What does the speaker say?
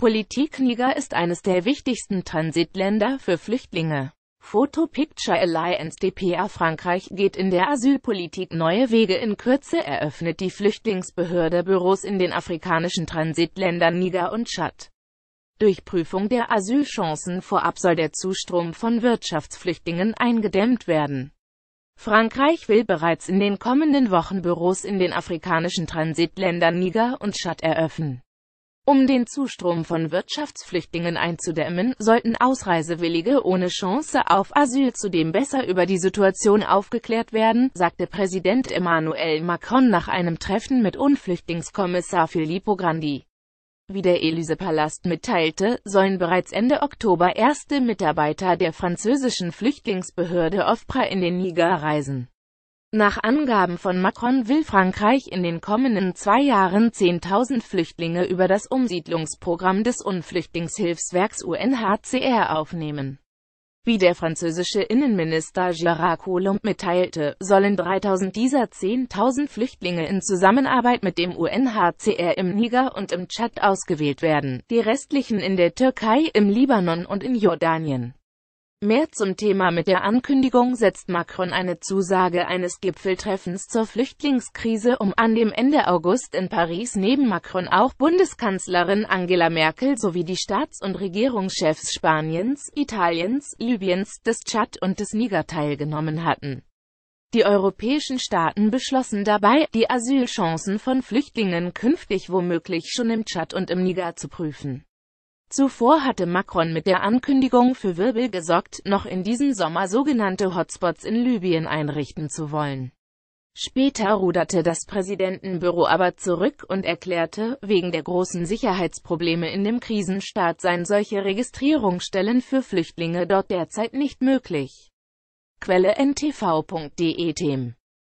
Politik Niger ist eines der wichtigsten Transitländer für Flüchtlinge. Photo Picture Alliance DPA Frankreich geht in der Asylpolitik neue Wege. In Kürze eröffnet die Flüchtlingsbehörde Büros in den afrikanischen Transitländern Niger und Tschad. Durch Prüfung der Asylchancen vorab soll der Zustrom von Wirtschaftsflüchtlingen eingedämmt werden. Frankreich will bereits in den kommenden Wochen Büros in den afrikanischen Transitländern Niger und Tschad eröffnen. Um den Zustrom von Wirtschaftsflüchtlingen einzudämmen, sollten Ausreisewillige ohne Chance auf Asyl zudem besser über die Situation aufgeklärt werden, sagte Präsident Emmanuel Macron nach einem Treffen mit Unflüchtlingskommissar Filippo Grandi. Wie der Elysee-Palast mitteilte, sollen bereits Ende Oktober erste Mitarbeiter der französischen Flüchtlingsbehörde OFPRA in den Niger reisen. Nach Angaben von Macron will Frankreich in den kommenden zwei Jahren 10.000 Flüchtlinge über das Umsiedlungsprogramm des Unflüchtlingshilfswerks UNHCR aufnehmen. Wie der französische Innenminister Gérard Collomb mitteilte, sollen 3.000 dieser 10.000 Flüchtlinge in Zusammenarbeit mit dem UNHCR im Niger und im Tschad ausgewählt werden, die restlichen in der Türkei, im Libanon und in Jordanien. Mehr zum Thema Mit der Ankündigung setzt Macron eine Zusage eines Gipfeltreffens zur Flüchtlingskrise um, an dem Ende August in Paris neben Macron auch Bundeskanzlerin Angela Merkel sowie die Staats- und Regierungschefs Spaniens, Italiens, Libyens, des Tschad und des Niger teilgenommen hatten. Die europäischen Staaten beschlossen dabei, die Asylchancen von Flüchtlingen künftig womöglich schon im Tschad und im Niger zu prüfen. Zuvor hatte Macron mit der Ankündigung für Wirbel gesorgt, noch in diesem Sommer sogenannte Hotspots in Libyen einrichten zu wollen. Später ruderte das Präsidentenbüro aber zurück und erklärte, wegen der großen Sicherheitsprobleme in dem Krisenstaat seien solche Registrierungsstellen für Flüchtlinge dort derzeit nicht möglich. Quelle ntv.de Themen